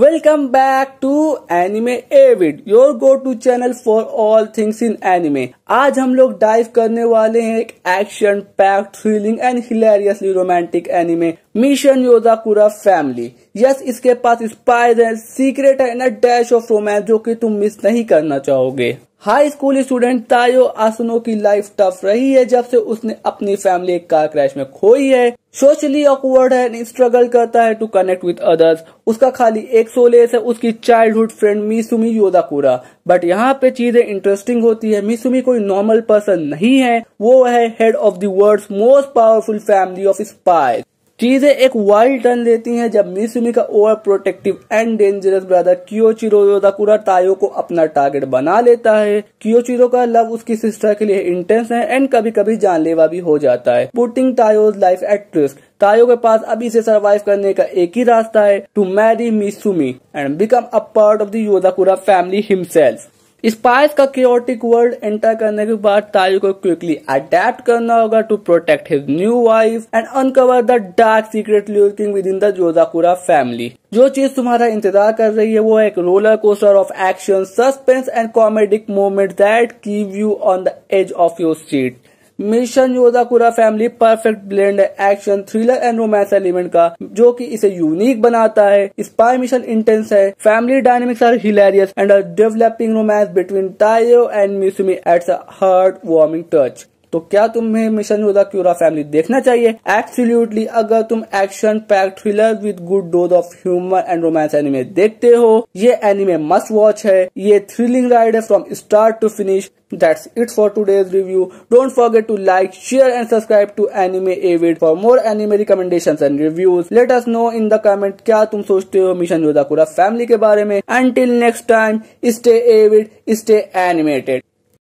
Welcome back to anime avid your go to channel for all things in anime आज हम लोग dive करने वाले हैं एक action packed thrilling and hilariously romantic anime mission योदा पूरा फैमिली यस इसके पास स्पाइस है सीक्रेट है ना डैश ऑफ रोमांस जो कि तुम मिस नहीं करना चाहोगे high school student Taiyo Asano की लाइफ टफ रही है जब से उसने अपनी फैमिली एक कार क्रैश में खोई है सोशली ऑकवर्ड है स्ट्रगल करता है टू कनेक्ट विद अदर्स उसका खाली एक सोलेस है उसकी childhood friend Mutsumi Yozakura but यहाँ पे चीजें इंटरेस्टिंग होती है मिसुमी कोई नॉर्मल पर्सन नहीं है वो है head of world world most powerful family of spies चीजें एक वाइल्ड टर्न लेती हैं जब मिसुमी का over protective and dangerous brother Kyoichiro Yozakura Taiyo को अपना टारगेट बना लेता है क्योचिरो का लव उसकी सिस्टर के लिए इंटेंस है एंड कभी कभी जानलेवा भी हो जाता है putting Taiyo life at risk Taiyo के पास अभी से सरवाइव करने का एक ही रास्ता है to marry Mutsumi and become a part of the Yozakura family himself spies का क्योटिक वर्ल्ड एंटर करने के बाद तायु को क्विकली अडेप्ट करना होगा to protect his new wife and uncover the dark secret living within the Yozakura family जो चीज तुम्हारा इंतजार कर रही है वो एक roller coaster of action suspense and comedic moment that keep you on the edge of your seat mission योद्धा family perfect blend action thriller and romance element का जो कि इसे यूनिक बनाता है स्पाई मिशन इंटेंस है family dynamics are hilarious and developing romance between Taiyo and Mutsumi it's heartwarming touch तो क्या तुम्हें मिशन योदा क्यूरा फैमिली देखना चाहिए एक्सोल्यूटली अगर तुम action pack thriller with good dose of humour and romance anime देखते हो ये एनिमे मस्ट वॉच है ये थ्रिलिंग राइड है from start to finish That's it for today's review. Don't forget to like, share and subscribe to Anime Avid for more anime recommendations and reviews. Let us know in the comment क्या तुम सोचते हो mission योदाकुरा family के बारे में Until next time, stay avid, stay animated.